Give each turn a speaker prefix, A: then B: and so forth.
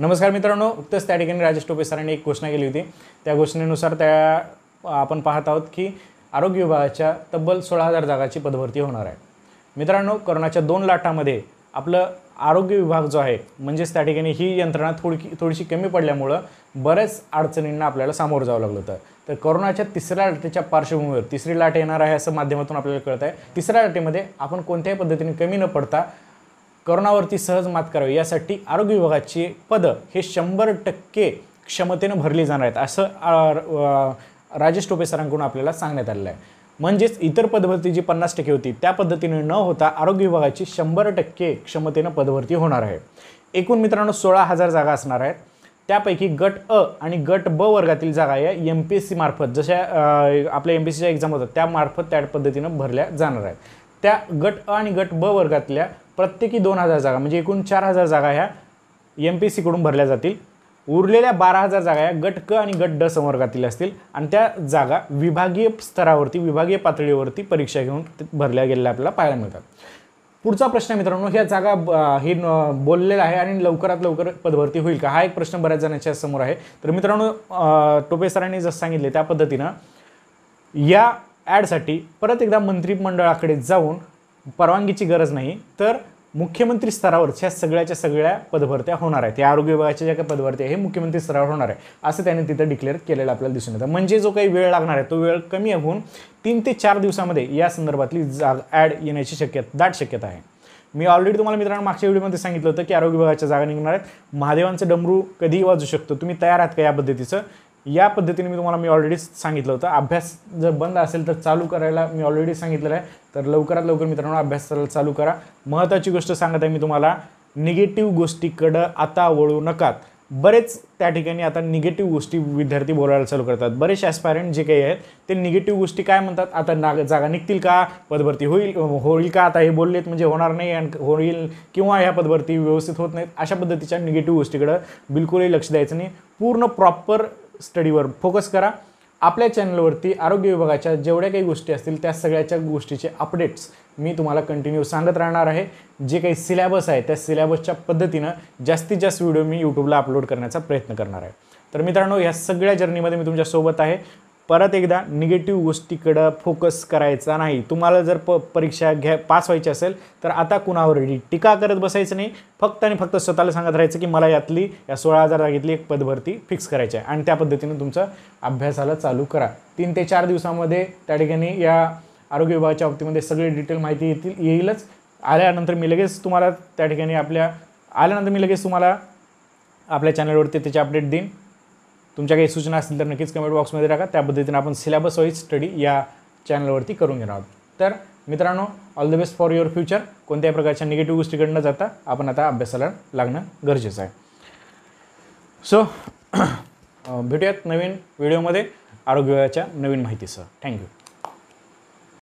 A: नमस्कार मित्रांनो नुकतंच त्या ठिकाणी राजेश टोपे सरांनी एक घोषणा केली होती त्या घोषणेनुसार त्या आपण पाहत आहोत की आरोग्य विभागाच्या तब्बल सोळा हजार जागाची पदभरती होणार आहे मित्रांनो करोनाच्या दोन लाटामध्ये आपलं आरोग्य विभाग जो आहे म्हणजेच त्या ठिकाणी ही यंत्रणा थोडकी थोडीशी कमी पडल्यामुळं बऱ्याच अडचणींना आपल्याला सामोरं जावं लागलं होतं तर कोरोनाच्या तिसऱ्या लाटेच्या पार्श्वभूमीवर तिसरी लाट येणार आहे असं माध्यमातून आपल्याला कळत आहे तिसऱ्या लाटेमध्ये आपण कोणत्याही पद्धतीने कमी न पडता करोनावरती सहज मात करावी यासाठी आरोग्य विभागाची पदं हे शंभर टक्के क्षमतेनं भरली जाणार आहेत असं राजेश टोपे सरांकडून आपल्याला सांगण्यात आलेलं आहे म्हणजेच इतर पदभरती जी पन्नास टक्के होती त्या पद्धतीने न होता आरोग्य विभागाची शंभर टक्के क्षमतेनं पदभरती होणार आहे एकूण मित्रांनो सोळा हजार जागा असणार आहेत त्यापैकी गट अ आणि गट ब वर्गातील जागा या एम पी एस सी मार्फत जशा आपल्या एम पी एस सीच्या एक्झाम होतात त्यामार्फत त्या पद्धतीनं भरल्या जाणार आहेत त्या गट अ आणि गट ब वर्गातल्या प्रत्येकी दोन हजार जागा म्हणजे एकूण चार हजार जागा ह्या एम पी सीकडून भरल्या जातील उरलेल्या बारा हजार जागा या गट क आणि गट ड संवर्गातील असतील आणि त्या जागा विभागीय स्तरावरती विभागीय पातळीवरती परीक्षा घेऊन भरल्या गेलेल्या आपल्याला पाहायला मिळतात पुढचा प्रश्न मित्रांनो ह्या जागा हे बोललेलं आहे आणि लवकरात लवकर पदभरती होईल का हा एक प्रश्न बऱ्याच जणांच्या समोर आहे तर मित्रांनो टोपे सरांनी जसं सांगितले त्या पद्धतीनं या ॲडसाठी परत एकदा मंत्रिमंडळाकडे जाऊन परवानगीची गरज नाही तर मुख्यमंत्री स्तरावरच्या ह्या सगळ्याच्या सगळ्या पदभरत्या होणार आहेत त्या आरोग्य विभागाच्या ज्या काही पदभरत्या हे मुख्यमंत्री स्तरावर होणार आहे असं त्यांनी तिथं डिक्लेअर केलेलं आपल्याला दिसून येतं म्हणजे जो काही वेळ लागणार आहे तो वेळ कमी होऊन तीन ते चार दिवसामध्ये या संदर्भातली जाग ॲड येण्याची शक्यता दाट शक्यता आहे मी ऑलरेडी तुम्हाला मित्रांनो मागच्या व्हिडिओमध्ये सांगितलं होतं की आरोग्य विभागाच्या जागा निघणार आहेत महादेवांचं डमरू कधी वाजू शकतो तुम्ही तयार आहात का या पद्धतीचं या पद्धतीने मी तुम्हाला मी ऑलरेडी सांगितलं होतं अभ्यास जर बंद असेल तर चालू करायला मी ऑलरेडी सांगितलेलं आहे तर लवकरात लवकर मित्रांनो अभ्यास चालू करा महत्त्वाची गोष्ट सांगत आहे मी तुम्हाला निगेटिव्ह गोष्टीकडं आता वळू नकात बरेच त्या ठिकाणी आता निगेटिव्ह गोष्टी विद्यार्थी बोलायला चालू करतात बरेच ॲस्पायरंट जे काही आहेत ते निगेटिव्ह गोष्टी काय म्हणतात आता नाग जागा निघतील का पदभरती होईल होईल का आता हे बोललेत म्हणजे होणार नाही आणि होईल किंवा ह्या पदभरती व्यवस्थित होत नाहीत अशा पद्धतीच्या निगेटिव्ह गोष्टीकडं बिलकुलही लक्ष द्यायचं नाही पूर्ण प्रॉपर स्टडीवर फोकस करा आपल्या चॅनलवरती आरोग्य विभागाच्या जेवढ्या काही गोष्टी असतील त्या सगळ्याच्या गोष्टीचे अपडेट्स मी तुम्हाला कंटिन्यू सांगत राहणार आहे जे काही सिलॅबस आहे त्या सिलॅबसच्या पद्धतीनं जास्तीत जास्त व्हिडिओ मी यूट्यूबला अपलोड करण्याचा प्रयत्न करणार आहे तर मित्रांनो या सगळ्या जर्नीमध्ये मी तुमच्यासोबत आहे परत एकदा निगेटिव्ह गोष्टीकडं फोकस करायचा नाही तुम्हाला जर प परीक्षा घ्या पास व्हायची असेल तर आता कुणावर टीका करत बसायचं नाही फक्त आणि फक्त स्वतःला सांगत राहायचं की मला यातली या सोळा हजार जागेतली एक पदभरती फिक्स करायची आहे आणि त्या पद्धतीने तुमचा अभ्यासाला चालू करा तीन ते चार दिवसामध्ये त्या ठिकाणी या आरोग्य विभागाच्या बाबतीमध्ये सगळी डिटेल माहिती येतील येईलच आल्यानंतर मी लगेच तुम्हाला त्या ठिकाणी आपल्या आल्यानंतर मी लगेच तुम्हाला आपल्या चॅनलवरती त्याचे अपडेट देईन तुमच्या काही सूचना असतील तर नक्कीच कमेंट बॉक्समध्ये टाका त्या पद्धतीने आपण सिलेबस वाईज स्टडी या चॅनलवरती करून घेणार आहोत तर मित्रांनो all the best for your future कोणत्याही प्रकारच्या निगेटिव्ह गोष्टीकडनं जाता आपण आता अभ्यासाला लागणं गरजेचं आहे सो भेटूयात नवीन व्हिडिओमध्ये आरोग्याच्या नवीन माहितीसह थँक्यू